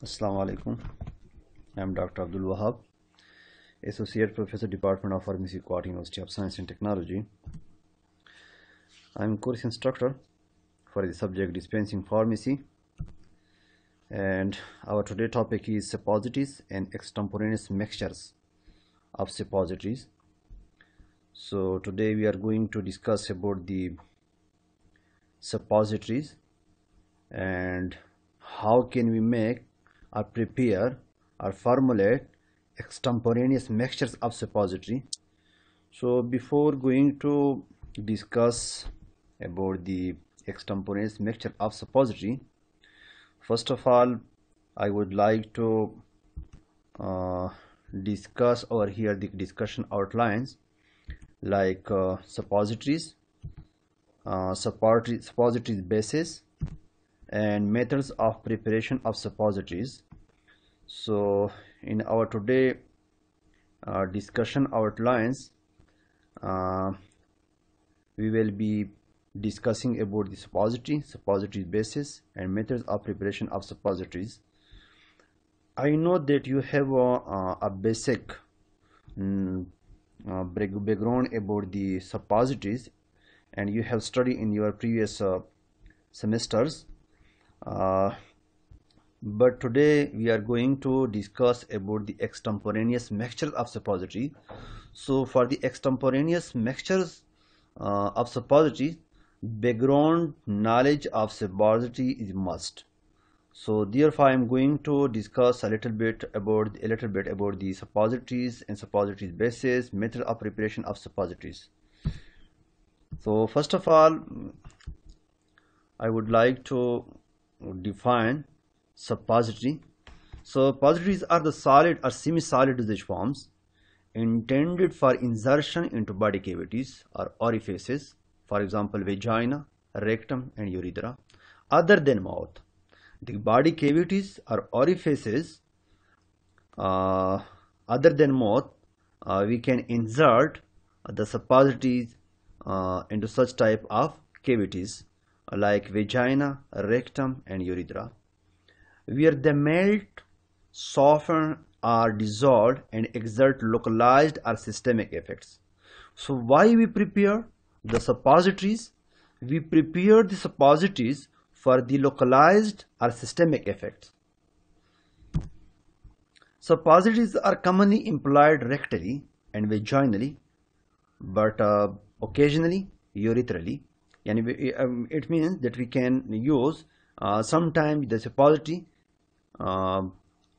Assalamu alaikum. I am Dr. Abdul Wahab, Associate Professor, Department of Pharmacy, Quad University of Science and Technology. I am course instructor for the subject Dispensing Pharmacy. And our today topic is suppositories and extemporaneous mixtures of suppositories. So today we are going to discuss about the suppositories and how can we make or prepare or formulate extemporaneous mixtures of suppository so before going to discuss about the extemporaneous mixture of suppository first of all I would like to uh, discuss over here the discussion outlines like uh, suppositories uh, suppositories basis and methods of preparation of suppositories so in our today uh, discussion outlines uh, we will be discussing about the suppository suppository basis and methods of preparation of suppositories i know that you have a, uh, a basic um, uh, background about the suppositories and you have studied in your previous uh, semesters uh, but today we are going to discuss about the extemporaneous mixtures of suppository. So for the extemporaneous mixtures uh, of suppository, background knowledge of suppository is must. So therefore I am going to discuss a little bit about a little bit about the suppositories and suppositories basis, method of preparation of suppositories. So first of all, I would like to define subpository. So suppositories are the solid or semi-solid dosage forms intended for insertion into body cavities or orifices, for example vagina, rectum and urethra, other than mouth. The body cavities or orifices uh, other than mouth, uh, we can insert the suppositories uh, into such type of cavities like vagina, rectum, and urethra, where they melt, soften, are dissolved and exert localized or systemic effects. So why we prepare the suppositories? We prepare the suppositories for the localized or systemic effects. Suppositories are commonly employed rectally and vaginally, but uh, occasionally urethrally and uh, um, it means that we can use uh, sometimes the suppository uh,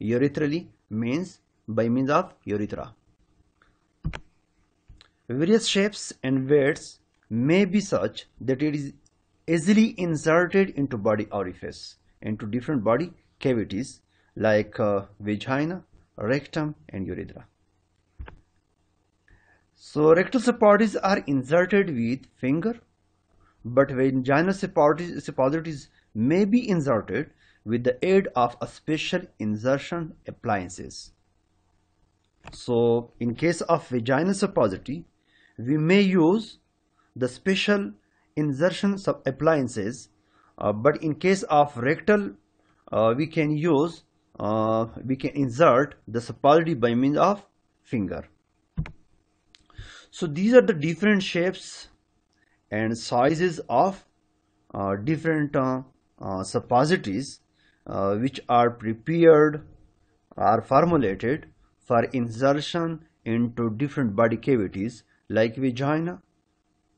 urethrally means by means of urethra. Various shapes and weights may be such that it is easily inserted into body orifice into different body cavities like uh, vagina, rectum and urethra. So rectal supporters are inserted with finger, but vaginal suppositories may be inserted with the aid of a special insertion appliances. So in case of vaginal suppository, we may use the special insertion appliances, uh, but in case of rectal, uh, we can use, uh, we can insert the suppository by means of finger. So these are the different shapes and sizes of uh, different uh, uh, suppositories uh, which are prepared are formulated for insertion into different body cavities like vagina,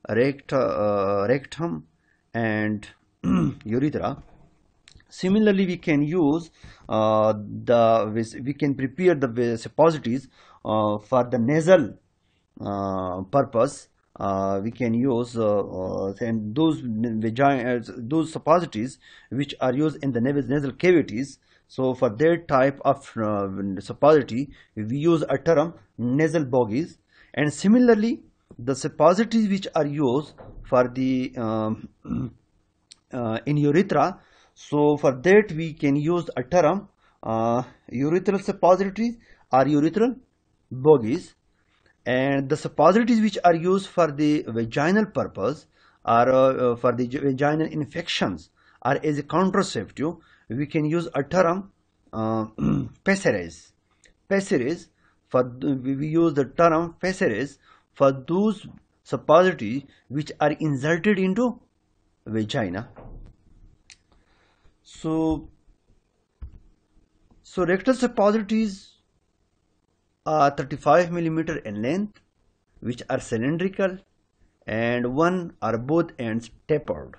uh, rectum and urethra. Similarly, we can use uh, the we can prepare the suppositories for the nasal purpose uh, we can use uh, uh, and those those suppositories which are used in the nasal cavities so for that type of uh, suppository we use a term nasal bogies and similarly the suppositories which are used for the um, in urethra so for that we can use a term uh, urethral suppositories or urethral bogies and the suppositories which are used for the vaginal purpose or uh, uh, for the vaginal infections or as a contraceptive we can use attaram uh, pessaries pessaries for we use the term pessaries for those suppositories which are inserted into vagina so so rectal suppositories are 35 millimeter in length, which are cylindrical, and one are both ends tapered.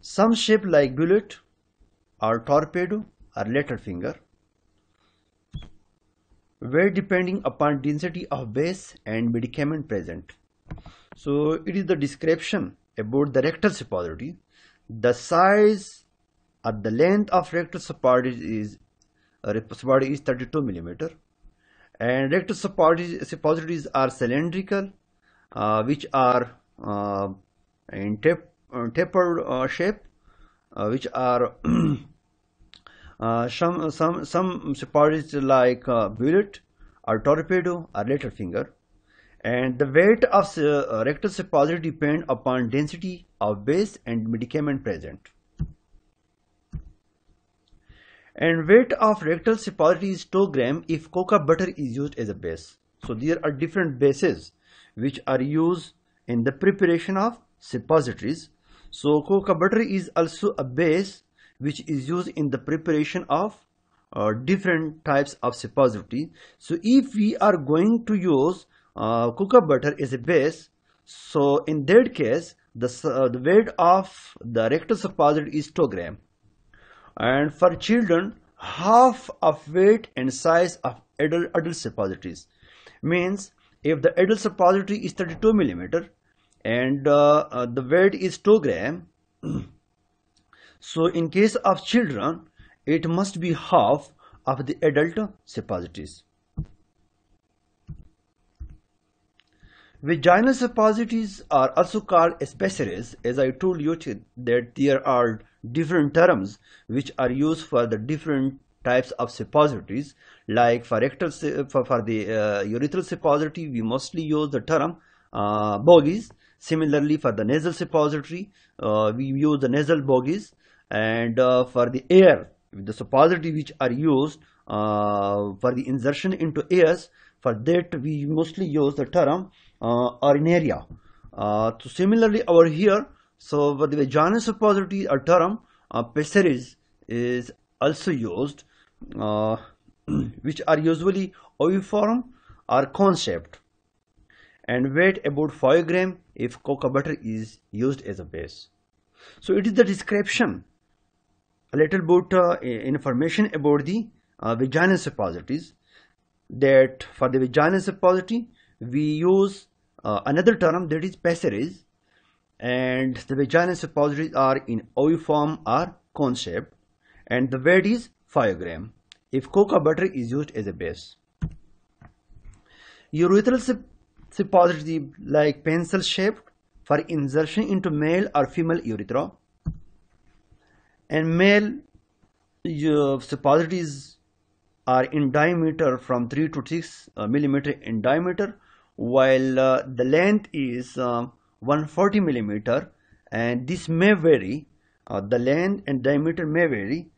Some shape like bullet or torpedo or letter finger vary depending upon density of base and medicament present. So it is the description about the rectal suppository. The size at the length of rectal suppository is uh, rep body is 32 millimeter and rectus suppositories are cylindrical uh, which are uh, in uh, tapered uh, shape uh, which are some some some suppositories like bullet or torpedo or letter finger and the weight of rectus suppository depend upon density of base and medicament present and weight of rectal suppository is 2 gram if cocoa butter is used as a base. So there are different bases which are used in the preparation of suppositories. So cocoa butter is also a base which is used in the preparation of uh, different types of suppository. So if we are going to use uh, cocoa butter as a base, so in that case the, uh, the weight of the rectal suppository is 2 gram and for children half of weight and size of adult, adult suppositories means if the adult suppository is 32 millimeter and uh, uh, the weight is 2 gram so in case of children it must be half of the adult suppositories vaginal suppositories are also called especiaries as i told you that there are different terms which are used for the different types of suppositories like for rectal for, for the uh, urethral suppository we mostly use the term uh, bogies similarly for the nasal suppository uh, we use the nasal bogies and uh, for the air the suppository which are used uh, for the insertion into ears for that we mostly use the term uh, urinaria uh, so similarly over here so, by the Janus suppository a term uh, pessaries is also used, uh, which are usually oviform or concept and weight about 5 gram if cocoa butter is used as a base. So it is the description, a little bit uh, information about the uh, vaginal suppositories that for the vaginal suppository we use uh, another term that is pessaries and the vaginal suppositories are in oviform or cone shape and the weight is 5 gram if cocoa butter is used as a base. Urethral suppository like pencil shaped for insertion into male or female urethra and male uh, suppositories are in diameter from 3 to 6 uh, millimeter in diameter while uh, the length is uh, 140 millimeter and this may vary uh, the length and diameter may vary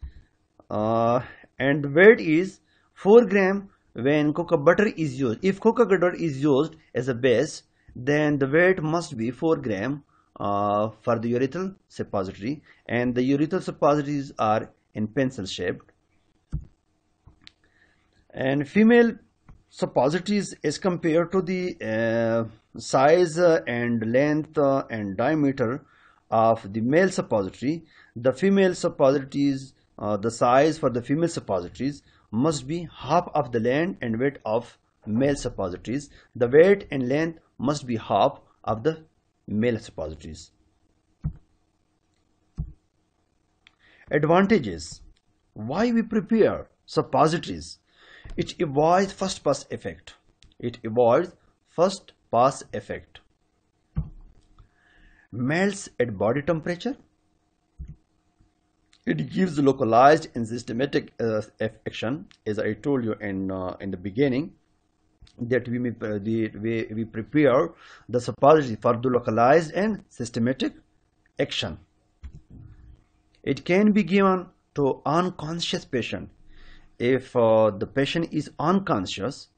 uh, and weight is 4 gram when cocoa butter is used if cocoa butter is used as a base then the weight must be 4 gram uh, for the urethral suppository and the urethral suppositories are in pencil shaped and female suppositories as compared to the uh, size and length and diameter of the male suppository, the female suppositories, uh, the size for the female suppositories must be half of the length and weight of male suppositories. The weight and length must be half of the male suppositories. Advantages Why we prepare suppositories it avoids first pass effect it avoids first pass effect melts at body temperature it gives localized and systematic uh, action as i told you in uh, in the beginning that we may uh, the, we, we prepare the suppository for the localized and systematic action it can be given to unconscious patient if uh, the patient is unconscious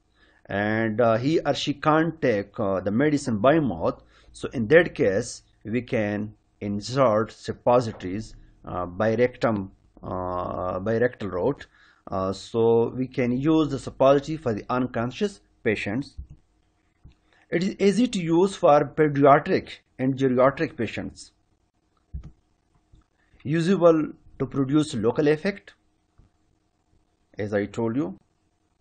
and uh, he or she can't take uh, the medicine by mouth so in that case we can insert suppositories uh, by rectum uh, by rectal route uh, so we can use the suppository for the unconscious patients it is easy to use for pediatric and geriatric patients usable to produce local effect as I told you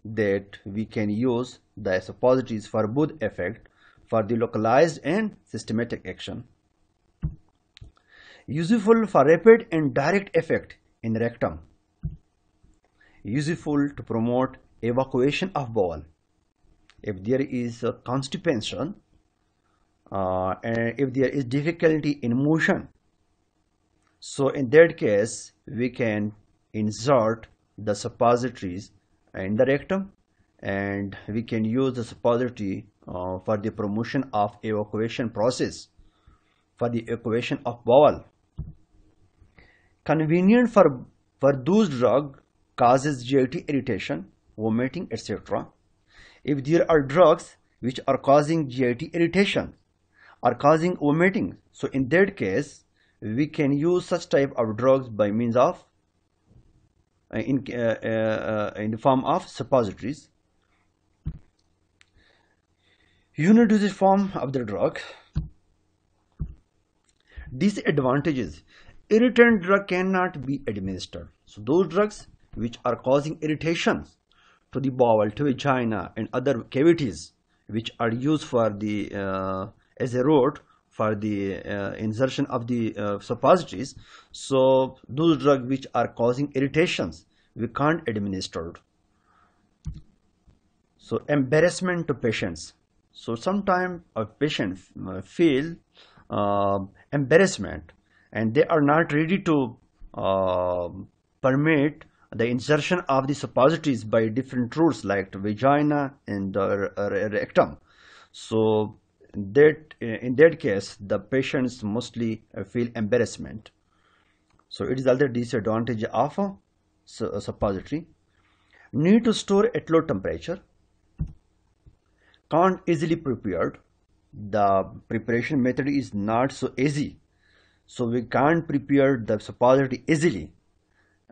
that we can use the suppositories for both effect for the localized and systematic action. Useful for rapid and direct effect in rectum. Useful to promote evacuation of bowel. If there is constipation uh, and if there is difficulty in motion, so in that case we can insert the suppositories in the rectum and we can use the suppository uh, for the promotion of evacuation process for the evacuation of bowel convenient for for those drug causes GIT irritation vomiting etc if there are drugs which are causing GIT irritation are causing vomiting so in that case we can use such type of drugs by means of uh, in, uh, uh, in the form of suppositories. Unit this form of the drug. Disadvantages. Irritant drug cannot be administered. So those drugs which are causing irritation to the bowel, to vagina and other cavities which are used for the uh, as a route for the uh, insertion of the uh, suppositories so those drugs which are causing irritations, we can't administer. So embarrassment to patients. So sometimes a patient uh, feel uh, embarrassment and they are not ready to uh, permit the insertion of the suppositories by different routes like vagina and the uh, rectum. So that in that case, the patients mostly feel embarrassment. So it is also disadvantage of a suppository. Need to store at low temperature. Can't easily prepared. The preparation method is not so easy. So we can't prepare the suppository easily.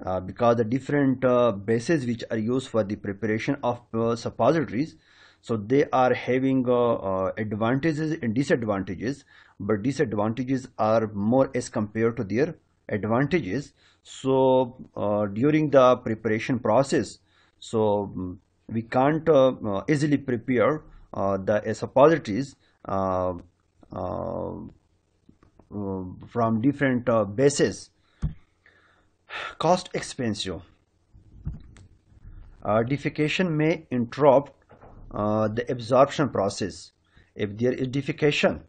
Uh, because the different uh, bases which are used for the preparation of uh, suppositories so they are having uh, uh, advantages and disadvantages but disadvantages are more as compared to their advantages so uh, during the preparation process so mm, we can't uh, uh easily prepare uh, the suppositories uh, from different bases cost expensive defecation may interrupt the absorption process if there is defecation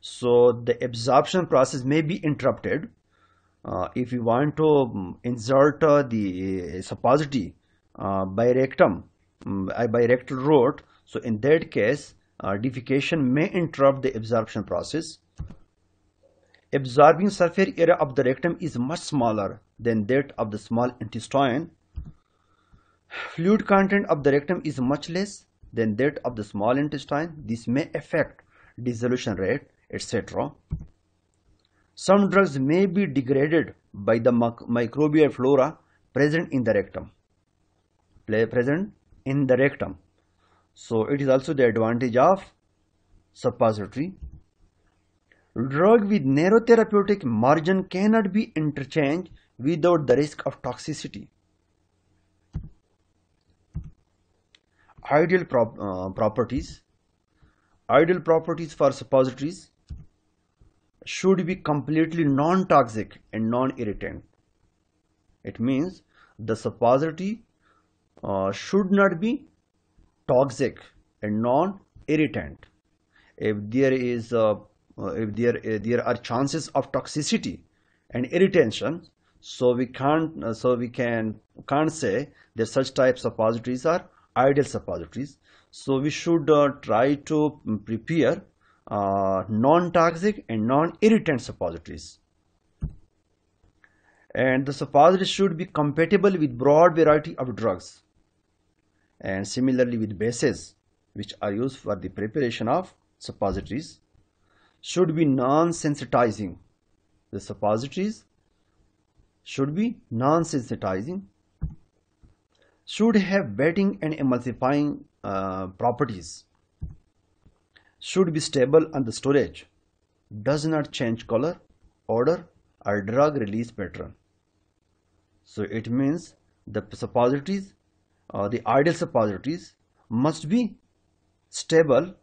so the absorption process may be interrupted uh, if you want to um, insert uh, the uh, suppository by rectum um, by rectal route so in that case defecation may interrupt the absorption process absorbing surface area of the rectum is much smaller than that of the small intestine fluid content of the rectum is much less than that of the small intestine this may affect dissolution rate etc some drugs may be degraded by the microbial flora present in the rectum. Present in the rectum. So it is also the advantage of suppository. Drug with narrow therapeutic margin cannot be interchanged without the risk of toxicity. Ideal prop, uh, properties. Ideal properties for suppositories should be completely non-toxic and non-irritant. It means the suppository uh, should not be toxic and non-irritant. If there is, uh, if there uh, there are chances of toxicity and irritation, so we can't, uh, so we can can't say that such type suppositories are ideal suppositories. So we should uh, try to prepare uh, non-toxic and non-irritant suppositories and the suppositories should be compatible with broad variety of drugs and similarly with bases which are used for the preparation of suppositories should be non-sensitizing the suppositories should be non-sensitizing should have wetting and emulsifying uh, properties should be stable on the storage, does not change color, order or drug release pattern. So it means the suppositories or uh, the ideal suppositories must be stable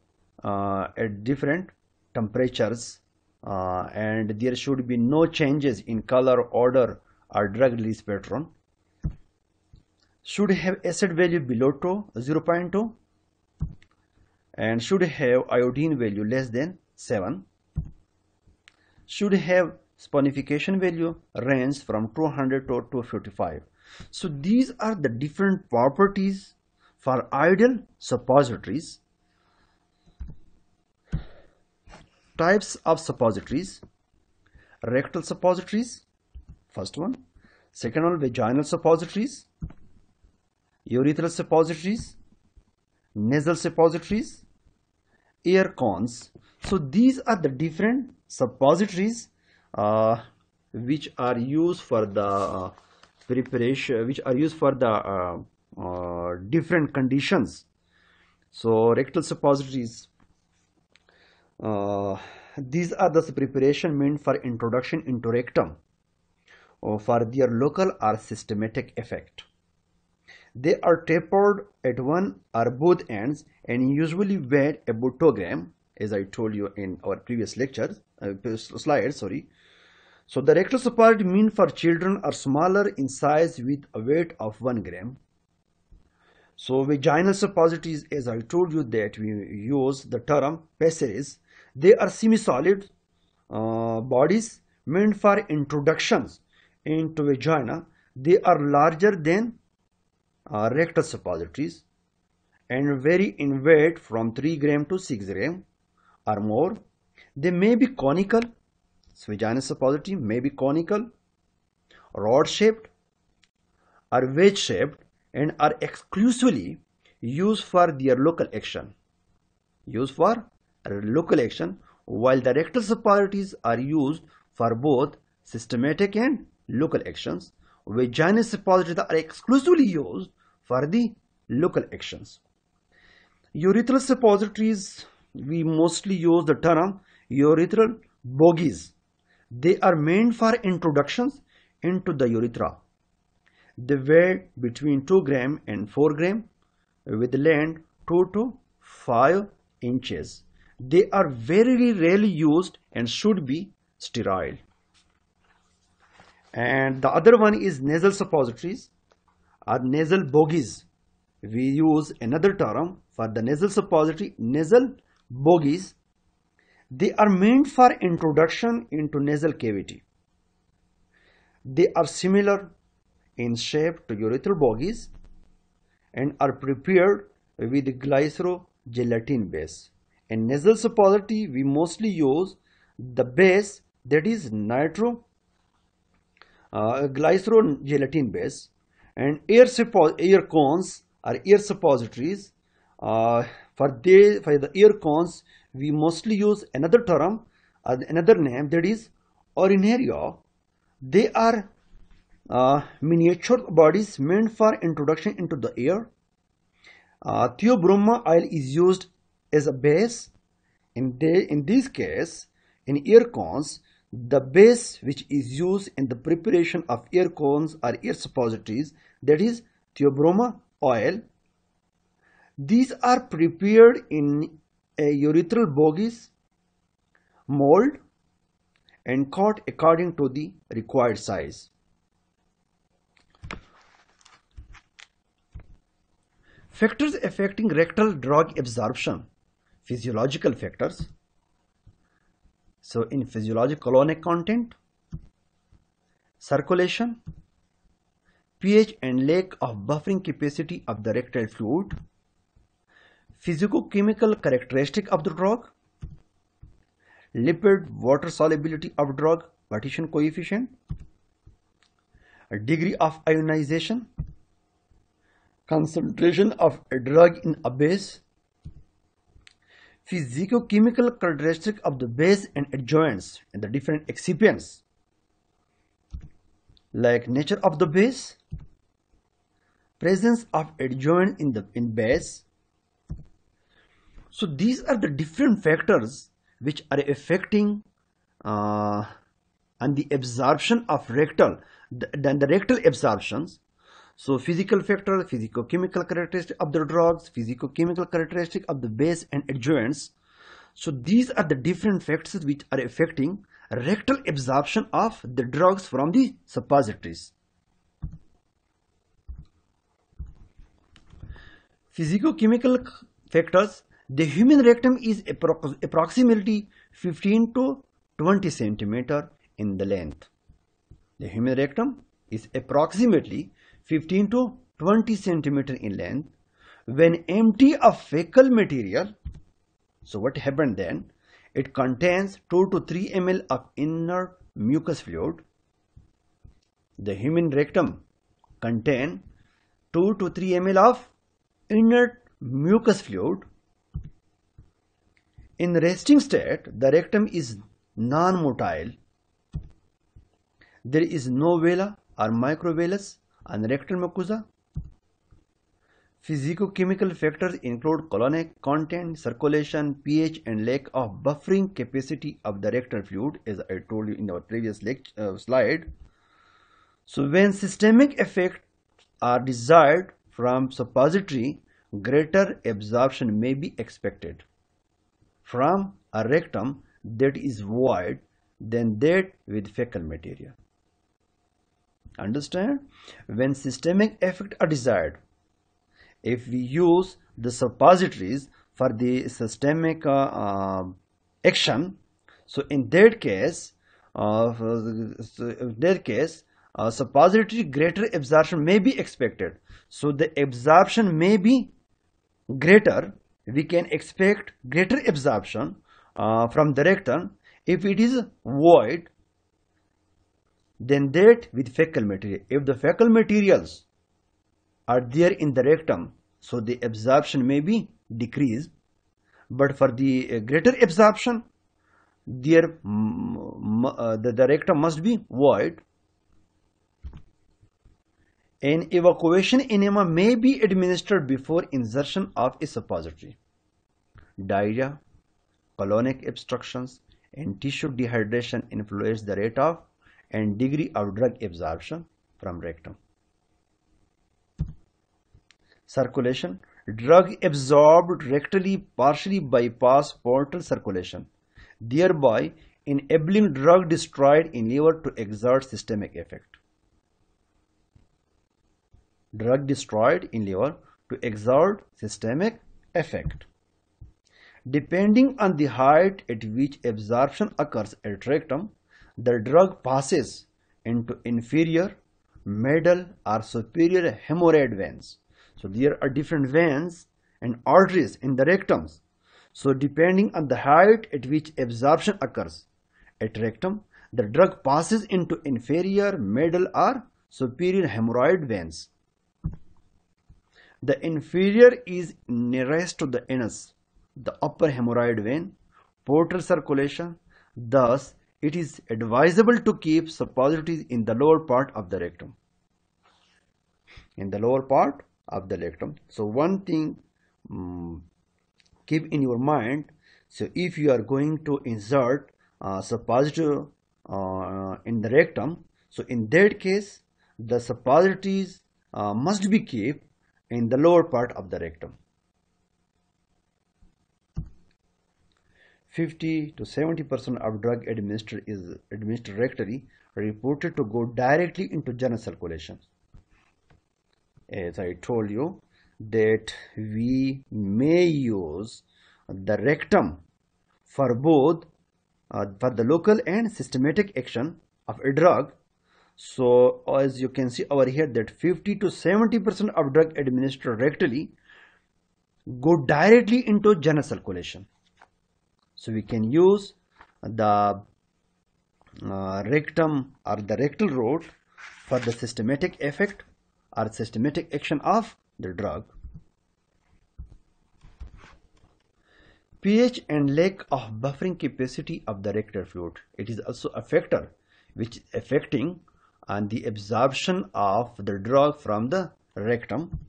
uh, at different temperatures uh, and there should be no changes in color, order or drug release pattern. Should have acid value below 0.2 and should have iodine value less than 7 should have sponification value range from 200 to 255 so these are the different properties for ideal suppositories types of suppositories rectal suppositories first one second one vaginal suppositories urethral suppositories nasal suppositories air cons so these are the different suppositories uh, which are used for the uh, preparation which are used for the uh, uh different conditions so rectal suppositories uh, these are the preparation meant for introduction into rectum or uh, for their local or systematic effect they are tapered at one or both ends and usually weigh about two gram, as I told you in our previous lecture, uh, slide, sorry. So the rectocephaly mean for children are smaller in size with a weight of 1 gram. So vaginal suppositories as I told you that we use the term pessaries. They are semi-solid uh, bodies meant for introductions into vagina. They are larger than uh, rectal suppositories and vary in weight from 3 gram to 6 gram or more. They may be conical, Swijanus suppository may be conical, rod shaped or wedge shaped and are exclusively used for their local action. Used for local action while the rectal suppositories are used for both systematic and local actions. Vaginal suppositories are exclusively used for the local actions. Urethral suppositories, we mostly use the term urethral bogies. They are meant for introductions into the urethra. They weigh between 2 gram and 4 gram with length 2 to 5 inches. They are very rarely used and should be sterile. And the other one is nasal suppositories. Are nasal bogies. We use another term for the nasal suppository, nasal bogies. They are meant for introduction into nasal cavity. They are similar in shape to urethral bogies and are prepared with glycerogelatin base. In nasal suppository, we mostly use the base that is nitro uh, glycerogelatin base and air, air cones or air suppositories uh, for, they, for the air cones we mostly use another term uh, another name that is urinaria they are uh, miniature bodies meant for introduction into the air uh, theobroma oil is used as a base in, the, in this case in air cones the base which is used in the preparation of air cones or air suppositories that is theobroma oil. These are prepared in a urethral bogies, mold and cut according to the required size. Factors affecting rectal drug absorption, physiological factors. So in physiologic colonic content, circulation, pH and lack of buffering capacity of the rectal fluid, physicochemical characteristic of the drug, lipid water solubility of drug partition coefficient, degree of ionization, concentration of a drug in a base, physicochemical characteristic of the base and adjoints and the different excipients, like nature of the base, presence of adjoint in the in base so these are the different factors which are affecting uh, and the absorption of rectal then the rectal absorptions so physical factor physicochemical characteristic of the drugs physicochemical characteristic of the base and adjoints so these are the different factors which are affecting rectal absorption of the drugs from the suppositories Physicochemical factors the human rectum is approximately 15 to 20 centimeter in the length. The human rectum is approximately 15 to 20 centimeter in length. When empty of fecal material, so what happened then? It contains 2 to 3 ml of inner mucus fluid. The human rectum contain 2 to 3 ml of inert mucous fluid. In resting state, the rectum is non-motile. There is no vela or microvellus on rectal mucosa. Physicochemical factors include colonic content, circulation, pH, and lack of buffering capacity of the rectal fluid, as I told you in our previous lecture, uh, slide. So, when systemic effects are desired, from suppository, greater absorption may be expected. From a rectum that is void than that with fecal material. Understand? When systemic effect are desired, if we use the suppositories for the systemic uh, uh, action, so in that case, uh, in that case, uh, suppository greater absorption may be expected so the absorption may be greater we can expect greater absorption uh, from the rectum if it is void then that with fecal material if the fecal materials are there in the rectum so the absorption may be decreased but for the uh, greater absorption there mm, uh, the, the rectum must be void an evacuation enema may be administered before insertion of a suppository. Diarrhea, colonic obstructions, and tissue dehydration influence the rate of and degree of drug absorption from rectum. Circulation Drug absorbed rectally partially bypass portal circulation, thereby enabling drug destroyed in liver to exert systemic effect drug destroyed in liver to exert systemic effect. Depending on the height at which absorption occurs at rectum, the drug passes into inferior, medial or superior hemorrhoid veins. So there are different veins and arteries in the rectums. So depending on the height at which absorption occurs at rectum, the drug passes into inferior, medial or superior hemorrhoid veins. The inferior is nearest to the anus, the upper hemorrhoid vein, portal circulation. Thus, it is advisable to keep suppositories in the lower part of the rectum. In the lower part of the rectum. So, one thing um, keep in your mind. So, if you are going to insert uh, suppository uh, in the rectum, so in that case, the suppositories uh, must be kept in the lower part of the rectum. 50 to 70% of drug administered is administered rectally reported to go directly into general circulation. As I told you that we may use the rectum for both uh, for the local and systematic action of a drug so as you can see over here that 50 to 70% of drug administered rectally go directly into general circulation. So we can use the uh, rectum or the rectal road for the systematic effect or systematic action of the drug. pH and lack of buffering capacity of the rectal fluid. It is also a factor which is affecting and the absorption of the drug from the rectum.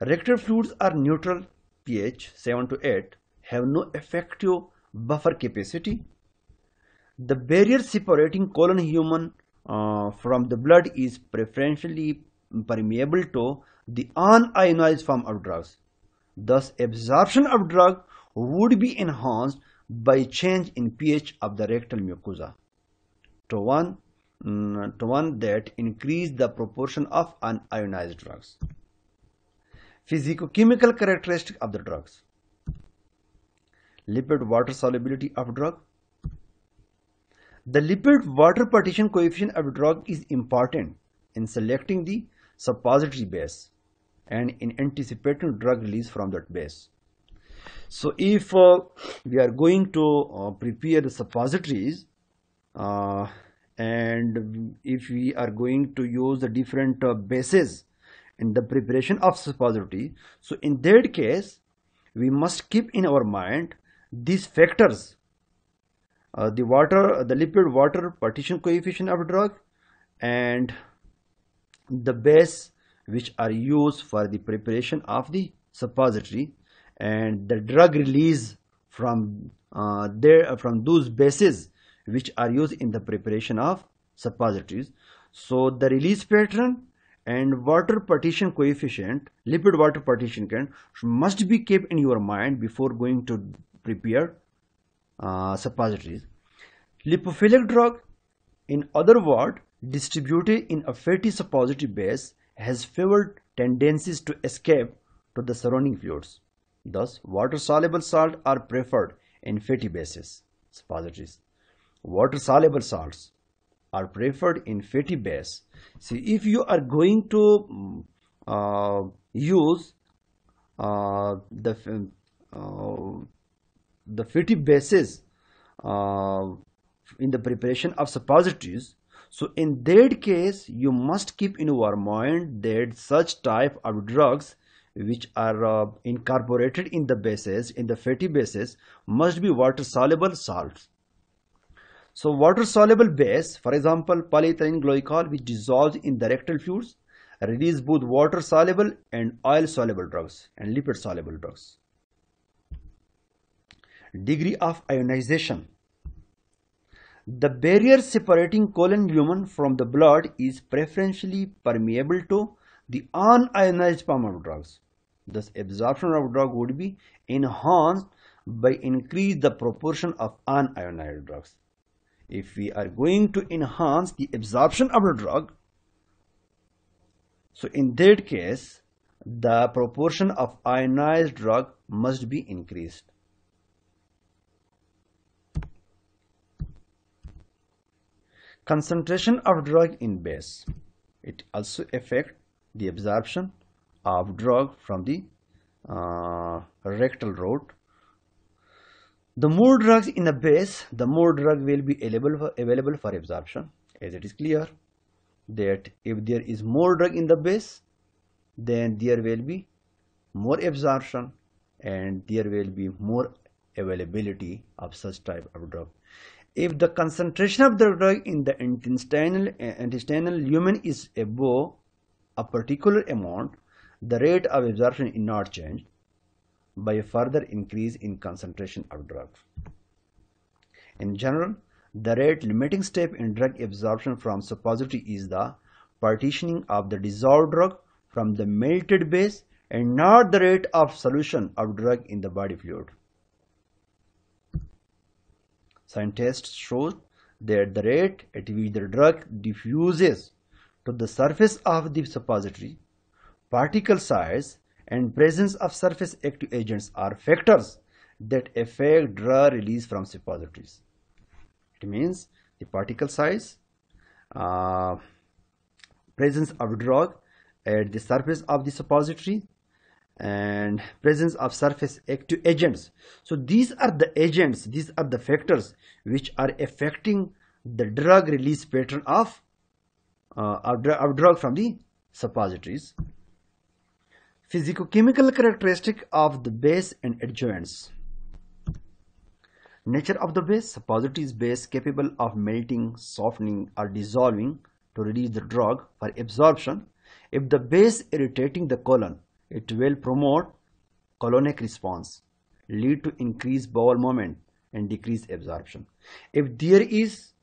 Rectal fluids are neutral pH 7 to 8 have no effective buffer capacity. The barrier separating colon human uh, from the blood is preferentially permeable to the unionized form of drugs. Thus, absorption of drug would be enhanced by change in pH of the rectal mucosa. To one, Mm, one that increase the proportion of unionized drugs. Physicochemical characteristic of the drugs. Lipid water solubility of drug. The lipid water partition coefficient of drug is important in selecting the suppository base and in anticipating drug release from that base. So if uh, we are going to uh, prepare the suppositories, uh, and if we are going to use the different uh, bases in the preparation of suppository so in that case we must keep in our mind these factors uh, the water the lipid water partition coefficient of drug and the base which are used for the preparation of the suppository and the drug release from uh, there from those bases which are used in the preparation of suppositories. So the release pattern and water partition coefficient, lipid water partition can must be kept in your mind before going to prepare uh, suppositories. Lipophilic drug, in other words, distributed in a fatty suppository base has favored tendencies to escape to the surrounding fluids. Thus, water-soluble salt are preferred in fatty bases, suppositories water-soluble salts are preferred in fatty base. See, if you are going to mm, uh, use uh, the um, uh, the fatty bases uh, in the preparation of suppositories, so in that case, you must keep in your mind that such type of drugs which are uh, incorporated in the bases, in the fatty bases, must be water-soluble salts. So water soluble base, for example, polyethylene glycol, which dissolves in the rectal fluids, release both water soluble and oil soluble drugs and lipid soluble drugs. Degree of ionization. The barrier separating colon lumen from the blood is preferentially permeable to the unionized form of drugs. Thus, absorption of drug would be enhanced by increase the proportion of unionized drugs if we are going to enhance the absorption of a drug so in that case the proportion of ionized drug must be increased concentration of drug in base it also affect the absorption of drug from the uh, rectal route the more drugs in the base, the more drug will be available for, available for absorption as it is clear that if there is more drug in the base, then there will be more absorption and there will be more availability of such type of drug. If the concentration of the drug in the intestinal, intestinal lumen is above a particular amount, the rate of absorption is not changed by a further increase in concentration of drug. In general, the rate limiting step in drug absorption from suppository is the partitioning of the dissolved drug from the melted base and not the rate of solution of drug in the body fluid. Scientists show that the rate at which the drug diffuses to the surface of the suppository, particle size and presence of surface active agents are factors that affect drug release from suppositories. It means the particle size, uh, presence of drug at the surface of the suppository and presence of surface active agents. So these are the agents, these are the factors which are affecting the drug release pattern of, uh, of, dr of drug from the suppositories. Physicochemical characteristic of the base and adjoints. Nature of the base. Positive base capable of melting, softening or dissolving to release the drug for absorption. If the base irritating the colon, it will promote colonic response, lead to increased bowel movement and decrease absorption. If there is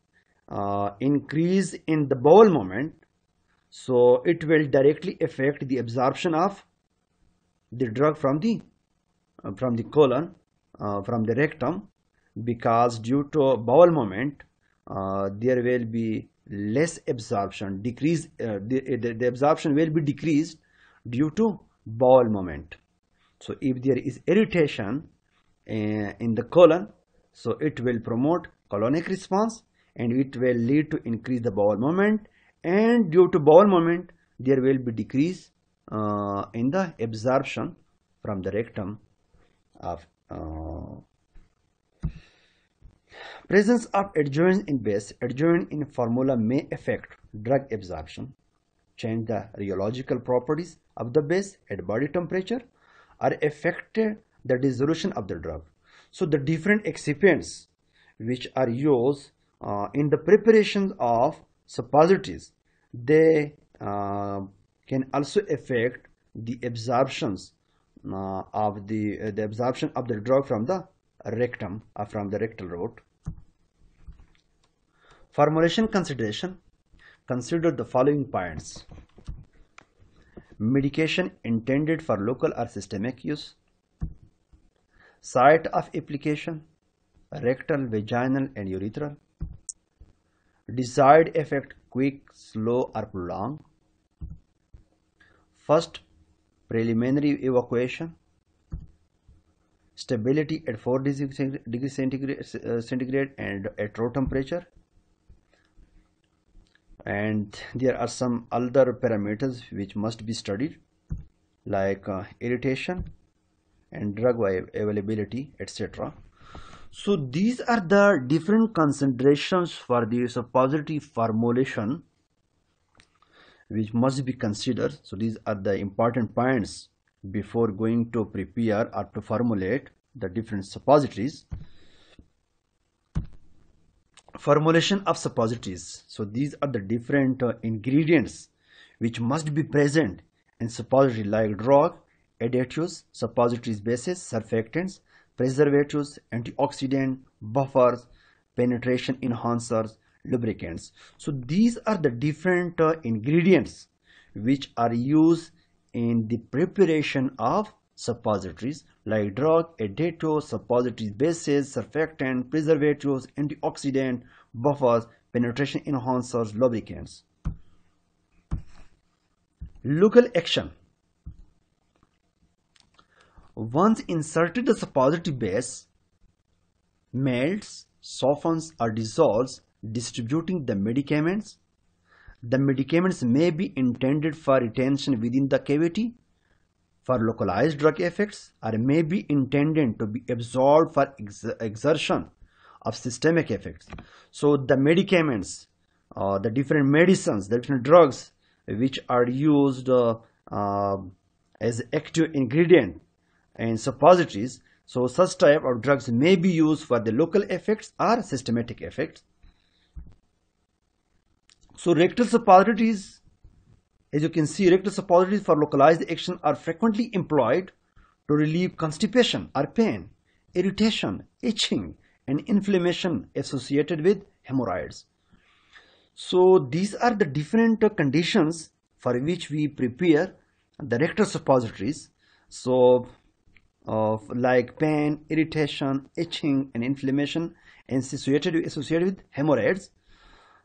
uh, increase in the bowel movement, so it will directly affect the absorption of the drug from the uh, from the colon uh, from the rectum because due to bowel movement uh, there will be less absorption decrease uh, the, uh, the, the, absorption will be decreased due to bowel movement so if there is irritation uh, in the colon so it will promote colonic response and it will lead to increase the bowel movement and due to bowel movement there will be decrease uh, in the absorption from the rectum of uh, presence of adjuvant in base adjuvant in formula may affect drug absorption change the rheological properties of the base at body temperature or affect the dissolution of the drug so the different excipients which are used uh, in the preparation of suppositories they uh, can also affect the absorptions uh, of the uh, the absorption of the drug from the rectum or uh, from the rectal route formulation consideration consider the following points medication intended for local or systemic use site of application rectal vaginal and urethral desired effect quick slow or prolonged First, preliminary evacuation. Stability at 4 degrees uh, centigrade and at room temperature. And there are some other parameters which must be studied like uh, irritation and drug availability etc so these are the different concentrations for the positive formulation which must be considered so these are the important points before going to prepare or to formulate the different suppositories formulation of suppositories so these are the different uh, ingredients which must be present in suppository like drug additives suppositories bases surfactants preservatives antioxidant buffers penetration enhancers lubricants so these are the different uh, ingredients which are used in the preparation of suppositories like drug, additive, suppository bases, surfactant, preservatives, antioxidant, buffers, penetration enhancers, lubricants. Local action. Once inserted the suppository base, melts, softens or dissolves distributing the medicaments. The medicaments may be intended for retention within the cavity for localized drug effects or may be intended to be absorbed for ex exertion of systemic effects. So the medicaments, uh, the different medicines, the different drugs which are used uh, uh, as active ingredient in suppositories. So such type of drugs may be used for the local effects or systematic effects. So rectal suppositories, as you can see, rectal suppositories for localized action are frequently employed to relieve constipation or pain, irritation, itching, and inflammation associated with hemorrhoids. So these are the different conditions for which we prepare the rectal suppositories. So of like pain, irritation, itching, and inflammation associated, associated with hemorrhoids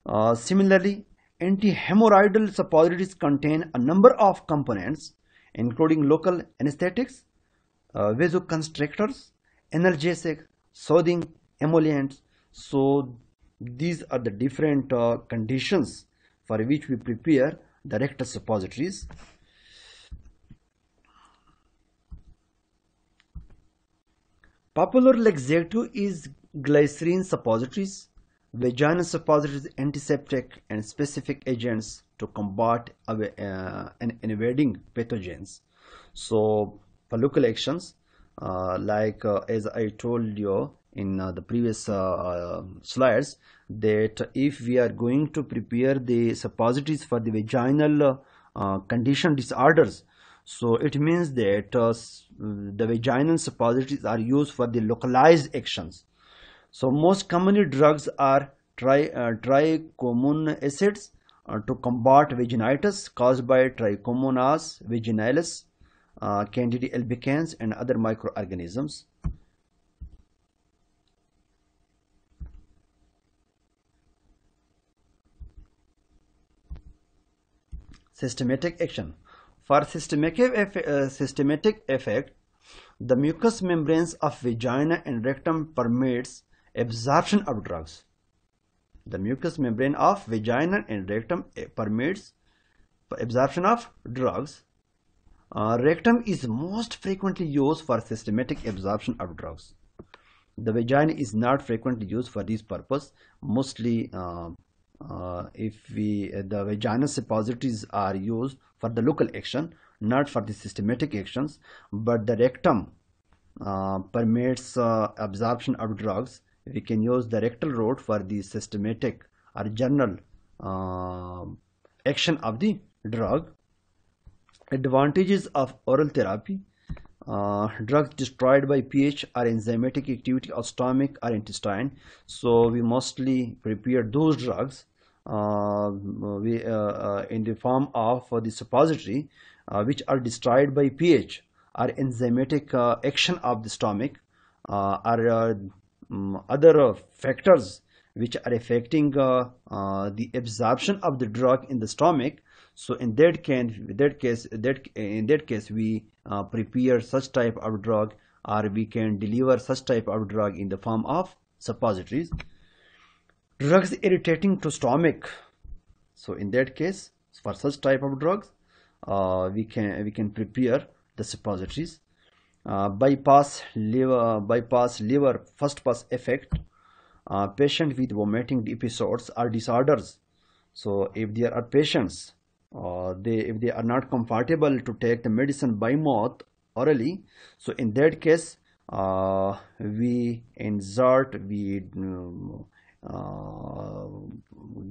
uh, similarly, anti-hemorrhoidal suppositories contain a number of components including local anesthetics, uh, vasoconstrictors, analgesic, soothing, emollients. So these are the different uh, conditions for which we prepare the rectus suppositories. Popular laxative is glycerin suppositories Vaginal suppositories antiseptic and specific agents to combat uh, an invading pathogens. So follicle actions uh, like uh, as I told you in uh, the previous uh, uh, slides that if we are going to prepare the suppositories for the vaginal uh, condition disorders so it means that the vaginal suppositories are used for the localized actions so most commonly drugs are tri, uh, trichomone acids uh, to combat vaginitis caused by trichomonas vaginalis, uh, candida albicans and other microorganisms. Systematic action. For systematic, uh, systematic effect, the mucous membranes of vagina and rectum permits absorption of drugs. The mucous membrane of vagina and rectum eh, permits absorption of drugs. Uh, rectum is most frequently used for systematic absorption of drugs. The vagina is not frequently used for this purpose. Mostly, uh, uh, if we uh, the vaginal suppositories are used for the local action, not for the systematic actions. But the rectum uh, permits uh, absorption of drugs we can use the rectal road for the systematic or general uh, action of the drug advantages of oral therapy uh, drugs destroyed by pH or enzymatic activity of stomach or intestine so we mostly prepare those drugs uh, we, uh, uh in the form of uh, the suppository uh, which are destroyed by pH or enzymatic action of the stomach or um, other uh, factors which are affecting uh, uh, the absorption of the drug in the stomach so in that can that case that in that case we uh, prepare such type of drug or we can deliver such type of drug in the form of suppositories drugs irritating to stomach so in that case for such type of drugs uh, we can we can prepare the suppositories uh, bypass liver uh, bypass liver first pass effect uh, patient with vomiting episodes or disorders so if there are patients uh, they if they are not comfortable to take the medicine by mouth orally so in that case uh, we insert we uh,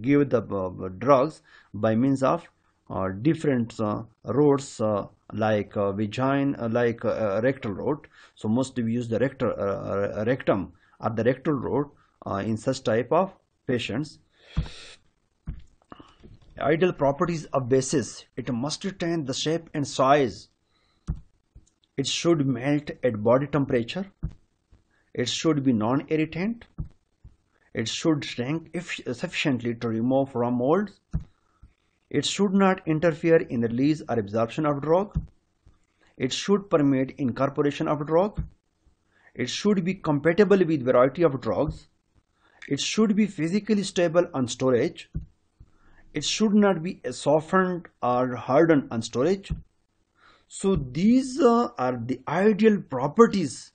give the drugs by means of uh, different uh, roads uh, like uh, vagina, like rectal road. So mostly we use the rectal, rectum or the rectal road in such type of patients ideal properties of basis. It must retain the shape and size. It should melt at body temperature. It should be non-irritant. It should shrink sufficiently to remove from molds. It should not interfere in the release or absorption of drug. It should permit incorporation of drug. It should be compatible with variety of drugs. It should be physically stable on storage. It should not be softened or hardened on storage. So these uh, are the ideal properties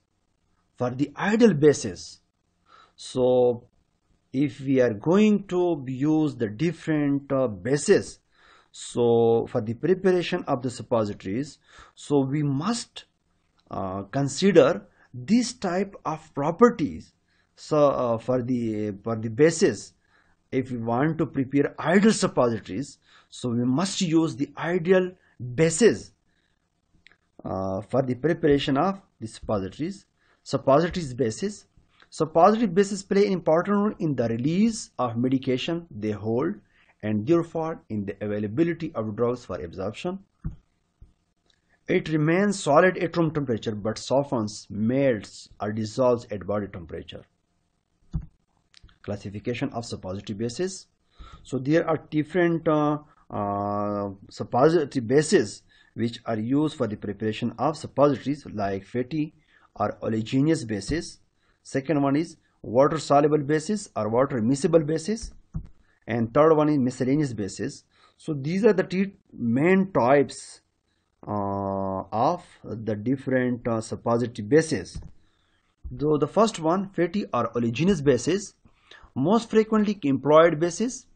for the ideal basis. So if we are going to use the different uh, bases so for the preparation of the suppositories so we must uh, consider this type of properties so uh, for the for the basis if we want to prepare ideal suppositories so we must use the ideal basis uh, for the preparation of the suppositories suppositories basis suppository bases play an important role in the release of medication they hold and therefore in the availability of drugs for absorption. It remains solid at room temperature but softens, melts or dissolves at body temperature. Classification of suppository bases. So there are different uh, uh, suppository bases which are used for the preparation of suppositories like fatty or oleaginous bases. Second one is water soluble bases or water miscible bases and third one is miscellaneous bases so these are the main types uh, of the different uh, suppository bases Though the first one fatty or oleaginous bases most frequently employed bases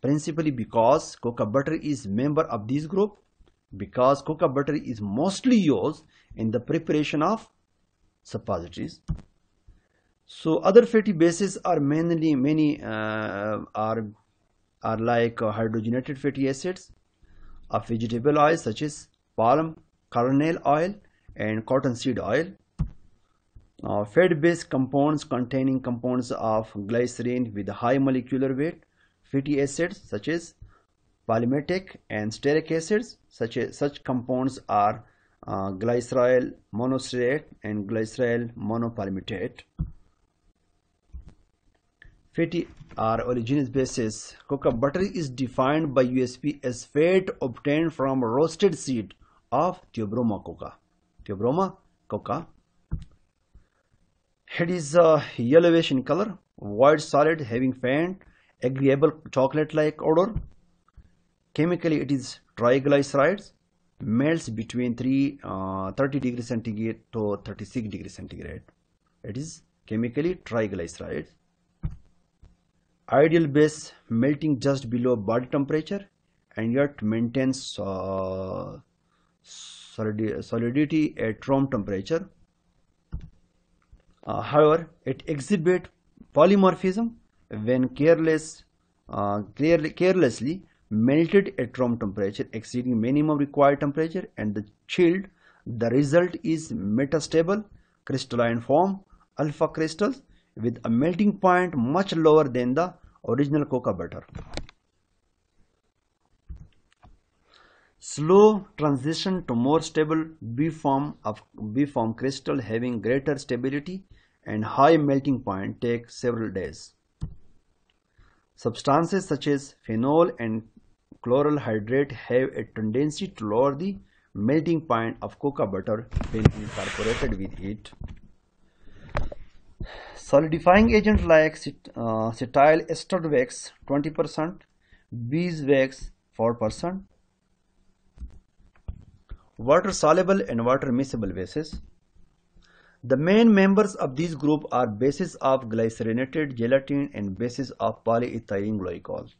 principally because cocoa butter is member of this group because cocoa butter is mostly used in the preparation of suppositories so other fatty bases are mainly many uh, are are like uh, hydrogenated fatty acids of vegetable oil such as palm kernel oil and cottonseed oil. Uh, fat-based compounds containing compounds of glycerin with high molecular weight, fatty acids such as palmitic and stearic acids. Such as, such compounds are uh, glycerol monostearate and glycerol monopalmitate. Fatty are oleaginous bases. Cocoa butter is defined by USP as fat obtained from roasted seed of Theobroma coca. Theobroma coca. Head is uh, yellowish in color, white solid having faint, agreeable chocolate-like odor. Chemically it is triglycerides, melts between 3, uh, 30 degrees centigrade to 36 degrees centigrade. It is chemically triglycerides ideal base melting just below body temperature and yet maintains uh, solidity at room temperature. Uh, however, it exhibits polymorphism when careless, uh, carelessly melted at room temperature exceeding minimum required temperature and the chilled. The result is metastable crystalline form alpha crystals with a melting point much lower than the original cocoa butter. Slow transition to more stable B-form of B-form crystal having greater stability and high melting point take several days. Substances such as phenol and chloral hydrate have a tendency to lower the melting point of cocoa butter when incorporated with it. Solidifying agents like uh, cetyl ester wax 20%, beeswax 4%, water soluble and water miscible bases. The main members of this group are bases of glycerinated gelatin and bases of polyethylene glycol.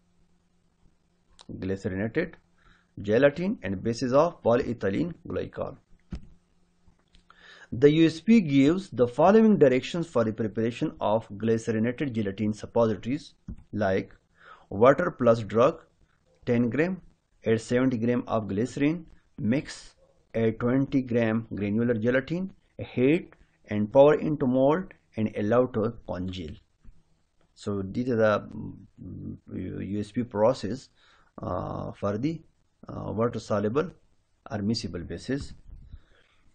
Glycerinated gelatin and bases of polyethylene glycol. The USP gives the following directions for the preparation of glycerinated gelatin suppositories like water plus drug 10 gram add 70 gram of glycerin mix add 20 gram granular gelatin heat and pour into mold and allow to congeal so these are the mm, USP process uh, for the uh, water soluble or miscible bases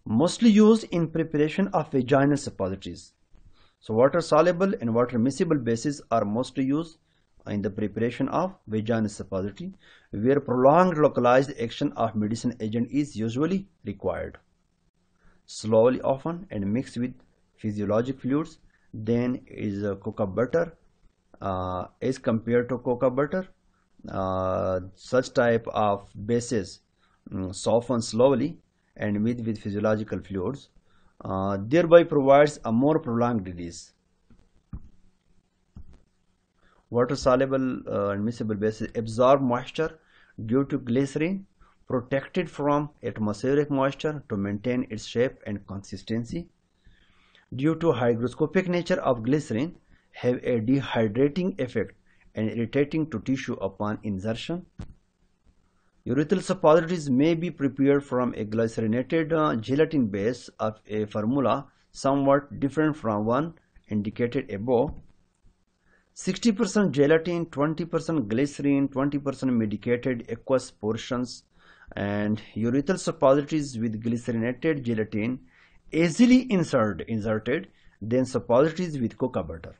mostly used in preparation of vaginal suppositories. So water soluble and water miscible bases are mostly used in the preparation of vaginal suppository where prolonged localized action of medicine agent is usually required. Slowly often and mixed with physiologic fluids then is uh, cocoa butter uh, as compared to cocoa butter. Uh, such type of bases um, soften slowly and meet with physiological fluids, uh, thereby provides a more prolonged release. Water-soluble uh, miscible bases absorb moisture due to glycerin, protected from atmospheric moisture to maintain its shape and consistency. Due to hygroscopic nature of glycerin, have a dehydrating effect and irritating to tissue upon insertion. Urethral suppositories may be prepared from a glycerinated uh, gelatin base of a formula somewhat different from one indicated above. 60% gelatin, 20% glycerin, 20% medicated aqueous portions and urethral suppositories with glycerinated gelatin easily insert, inserted than suppositories with cocoa butter.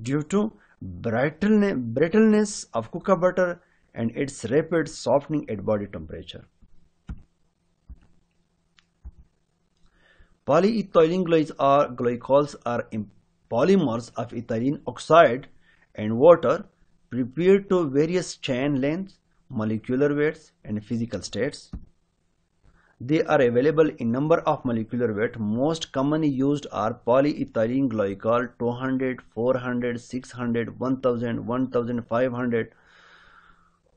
Due to brittleness of cocoa butter and its rapid softening at body temperature. Polyethylene glycols are, glycols are polymers of ethylene oxide and water prepared to various chain lengths, molecular weights, and physical states. They are available in number of molecular weight. Most commonly used are polyethylene glycol 200, 400, 600, 1000, 1500,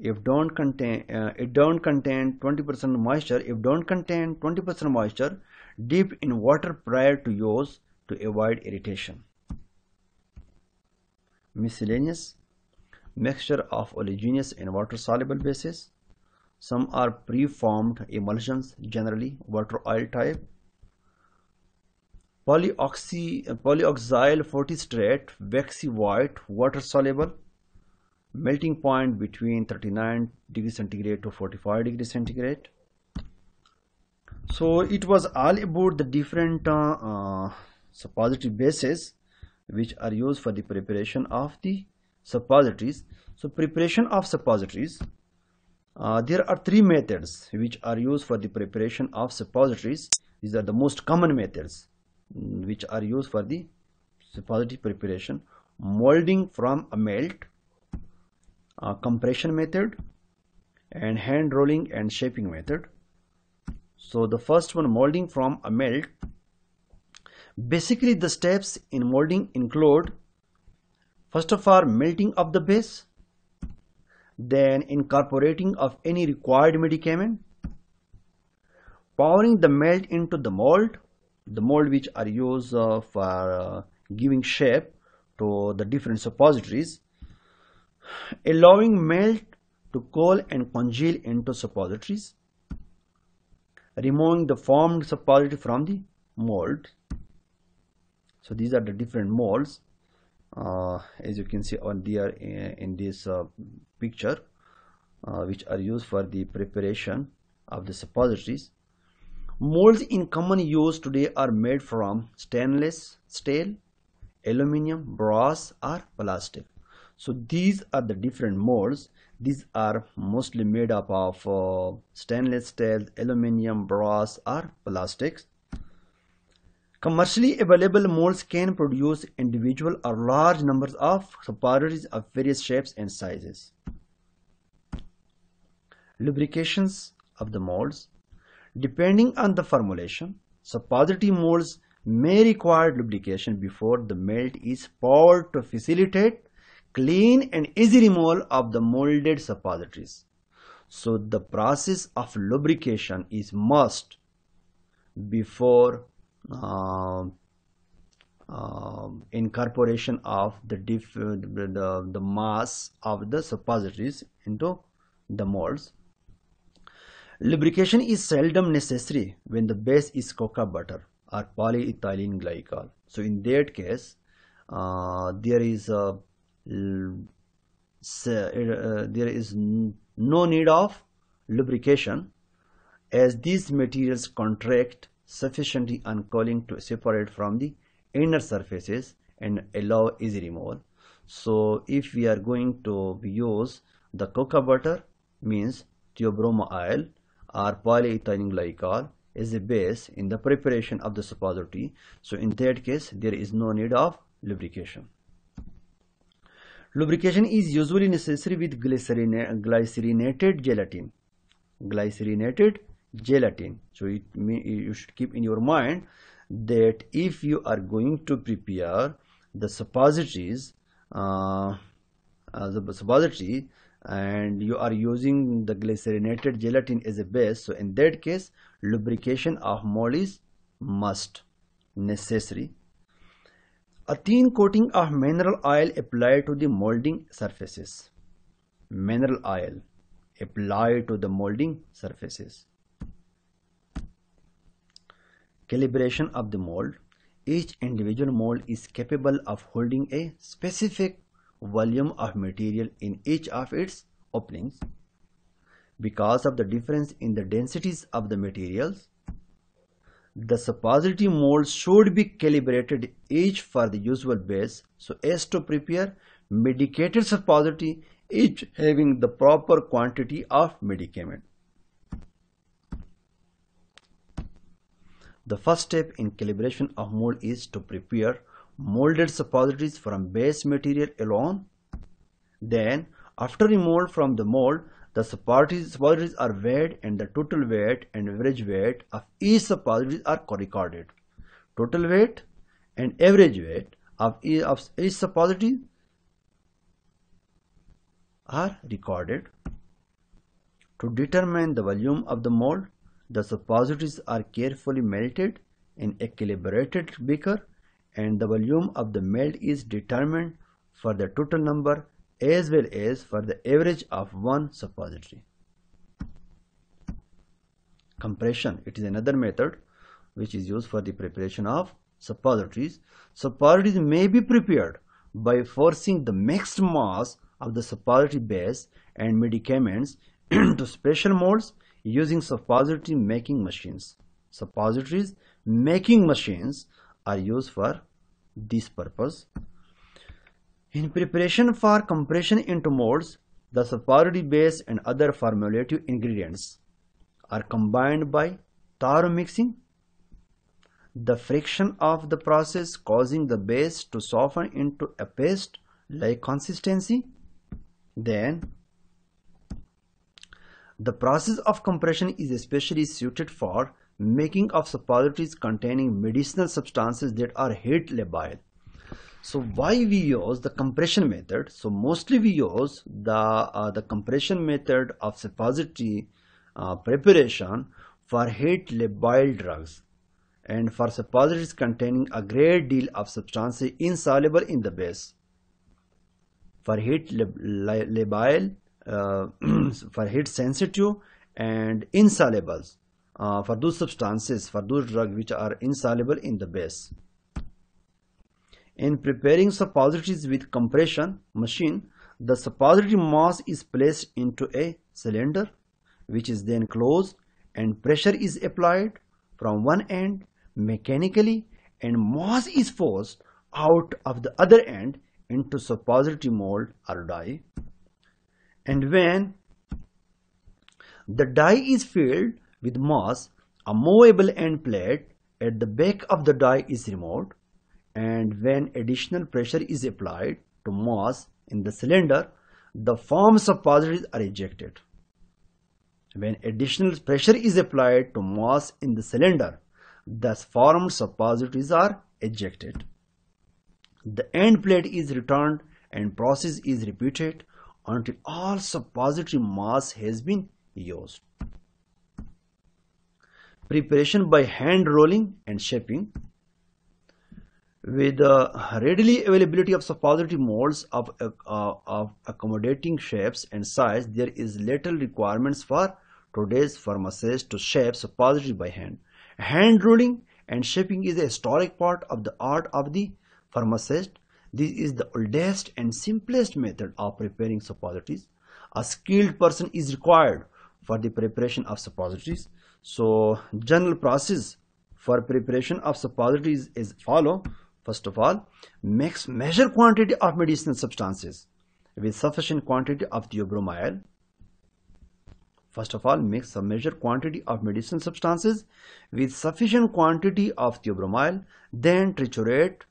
if don't contain uh, it don't contain 20% moisture if don't contain 20% moisture dip in water prior to use to avoid irritation miscellaneous mixture of oleaginous and water soluble bases some are preformed emulsions generally water oil type polyoxy uh, polyoxyl 40 straight waxy white water soluble melting point between 39 degree centigrade to 45 degree centigrade so it was all about the different uh, uh, suppository bases which are used for the preparation of the suppositories so preparation of suppositories uh, there are three methods which are used for the preparation of suppositories these are the most common methods mm, which are used for the suppository preparation molding from a melt uh, compression method and hand rolling and shaping method so the first one molding from a melt basically the steps in molding include first of all melting of the base then incorporating of any required medicament pouring the melt into the mold the mold which are used uh, for uh, giving shape to the different suppositories allowing melt to cool and congeal into suppositories, removing the formed suppository from the mold. So these are the different molds uh, as you can see on there uh, in this uh, picture uh, which are used for the preparation of the suppositories. Molds in common use today are made from stainless steel, aluminium, brass or plastic so these are the different molds these are mostly made up of uh, stainless steel aluminum brass or plastics commercially available molds can produce individual or large numbers of suppliers of various shapes and sizes lubrications of the molds depending on the formulation suppository molds may require lubrication before the melt is poured to facilitate clean and easy removal of the molded suppositories. So the process of lubrication is must before uh, uh, incorporation of the, diff, the, the mass of the suppositories into the molds. Lubrication is seldom necessary when the base is cocoa butter or polyethylene glycol. So in that case, uh, there is a uh, uh, there is no need of lubrication as these materials contract sufficiently cooling to separate from the inner surfaces and allow easy removal. So if we are going to use the cocoa butter means theobroma oil or polyethylene glycol as a base in the preparation of the suppository. So in that case there is no need of lubrication. Lubrication is usually necessary with glycerinated gelatin. Glycerinated gelatin. So it you should keep in your mind that if you are going to prepare the suppositories, uh, uh, the suppository, and you are using the glycerinated gelatin as a base, so in that case, lubrication of mole is must necessary a thin coating of mineral oil applied to the molding surfaces. Mineral oil applied to the molding surfaces. Calibration of the mold. Each individual mold is capable of holding a specific volume of material in each of its openings. Because of the difference in the densities of the materials, the suppository mold should be calibrated each for the usual base so as to prepare medicated suppository each having the proper quantity of medicament. The first step in calibration of mold is to prepare molded suppositories from base material alone. Then after removal from the mold, the suppositories are weighed and the total weight and average weight of each suppository are recorded. Total weight and average weight of each, of each suppository are recorded. To determine the volume of the mold, the suppositories are carefully melted in a calibrated beaker and the volume of the melt is determined for the total number as well as for the average of one suppository. Compression, it is another method which is used for the preparation of suppositories. Suppositories may be prepared by forcing the mixed mass of the suppository base and medicaments into special molds using suppository making machines. Suppositories making machines are used for this purpose. In preparation for compression into molds, the superiority base and other formulative ingredients are combined by tar mixing. The friction of the process causing the base to soften into a paste like consistency. Then the process of compression is especially suited for making of suppositories containing medicinal substances that are heat labile so why we use the compression method so mostly we use the uh, the compression method of suppository uh, preparation for heat labile drugs and for suppositories containing a great deal of substance insoluble in the base for heat labile uh, for heat sensitive and insolubles uh, for those substances for those drugs which are insoluble in the base in preparing suppositories with compression machine, the suppository mass is placed into a cylinder which is then closed and pressure is applied from one end mechanically and mass is forced out of the other end into suppository mold or die. And when the die is filled with mass, a movable end plate at the back of the die is removed and when additional pressure is applied to mass in the cylinder, the forms of positives are ejected. When additional pressure is applied to mass in the cylinder, the forms of positives are ejected. The end plate is returned and process is repeated until all suppository mass has been used. Preparation by hand rolling and shaping with the readily availability of suppository molds of, uh, of accommodating shapes and size, there is little requirements for today's pharmacists to shape suppository by hand. Hand rolling and shaping is a historic part of the art of the pharmacist. This is the oldest and simplest method of preparing suppositories. A skilled person is required for the preparation of suppositories. So, general process for preparation of suppositories is follow First of all, mix measure quantity of medicinal substances with sufficient quantity of theobromide. First of all, mix a measure quantity of medicinal substances with sufficient quantity of theobromide, then triturate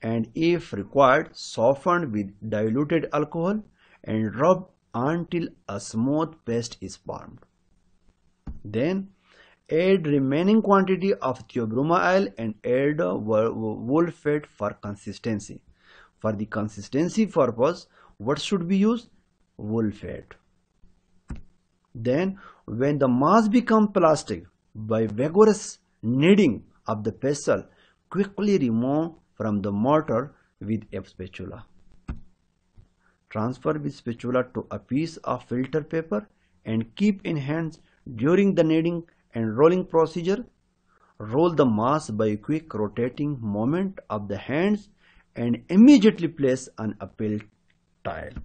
and if required, soften with diluted alcohol and rub until a smooth paste is formed. Then Add remaining quantity of theobromyl and add wolfate for consistency. For the consistency purpose, what should be used? Wolfate. Then, when the mass become plastic by vigorous kneading of the vessel, quickly remove from the mortar with a spatula. Transfer with spatula to a piece of filter paper and keep in hands during the kneading and rolling procedure. Roll the mass by a quick rotating movement of the hands and immediately place an uphill tile.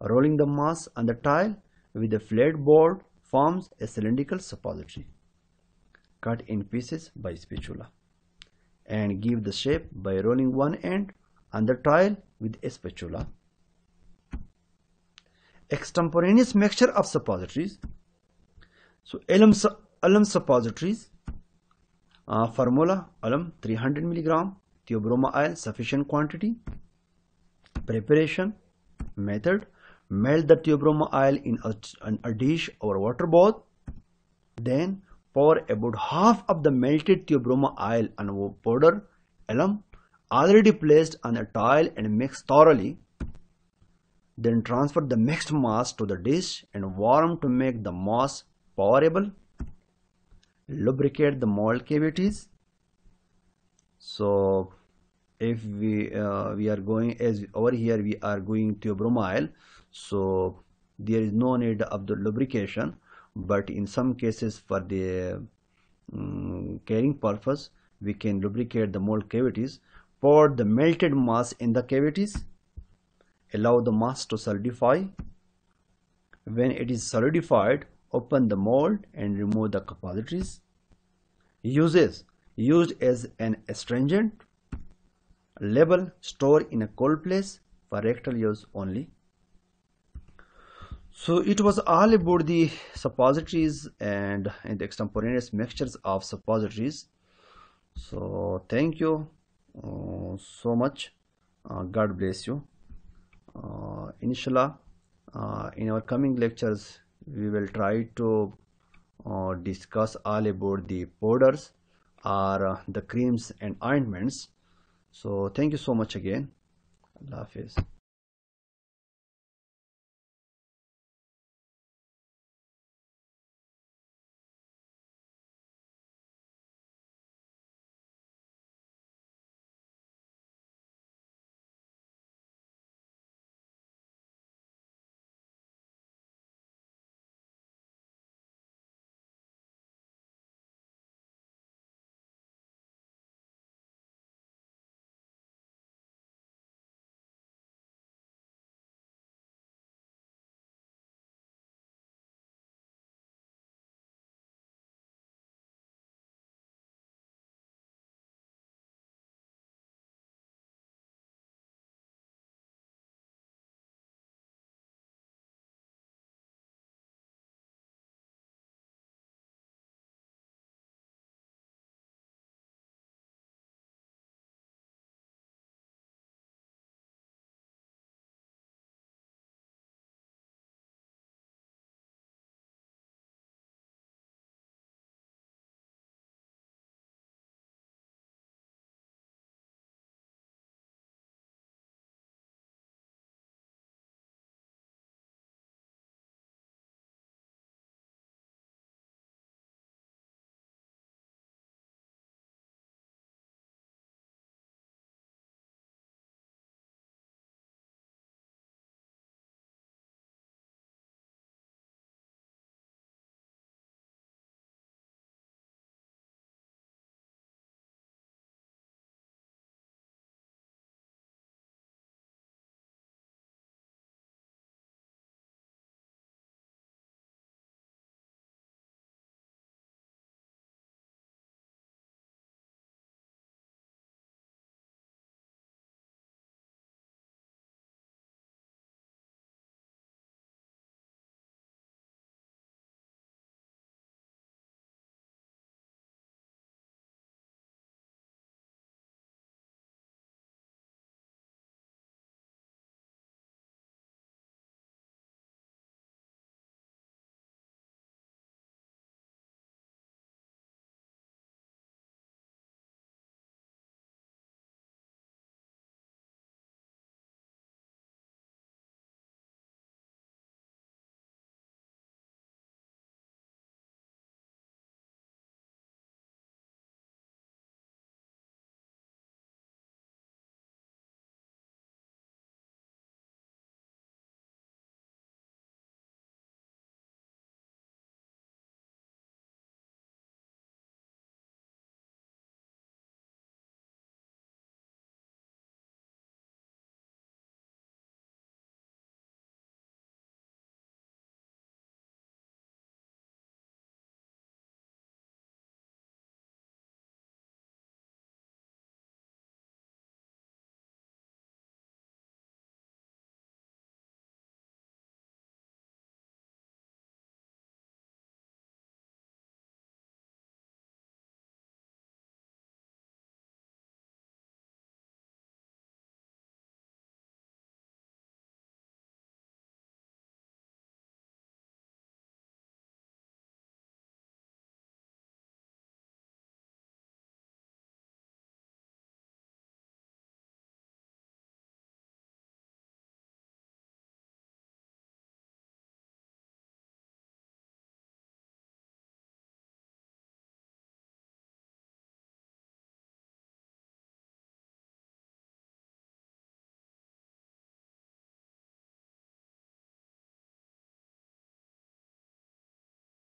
Rolling the mass on the tile with a flat board forms a cylindrical suppository. Cut in pieces by spatula and give the shape by rolling one end on the tile with a spatula. Extemporaneous mixture of suppositories so alum, alum suppositories uh, formula alum 300 milligram theobromyl sufficient quantity preparation method melt the theobromyl in a, a dish or water bath then pour about half of the melted theobromyl on powder alum already placed on a tile and mix thoroughly then transfer the mixed mass to the dish and warm to make the mass Pourable, lubricate the mold cavities so if we uh, we are going as over here we are going to bromide, so there is no need of the lubrication but in some cases for the um, mm, carrying purpose we can lubricate the mold cavities pour the melted mass in the cavities allow the mass to solidify when it is solidified Open the mold and remove the suppositories. Uses used as an astringent. Label store in a cold place for rectal use only. So it was all about the suppositories and, and the extemporaneous mixtures of suppositories. So thank you uh, so much. Uh, God bless you. Uh, inshallah, uh, in our coming lectures, we will try to uh, discuss all about the powders or uh, the creams and ointments so thank you so much again allah hafiz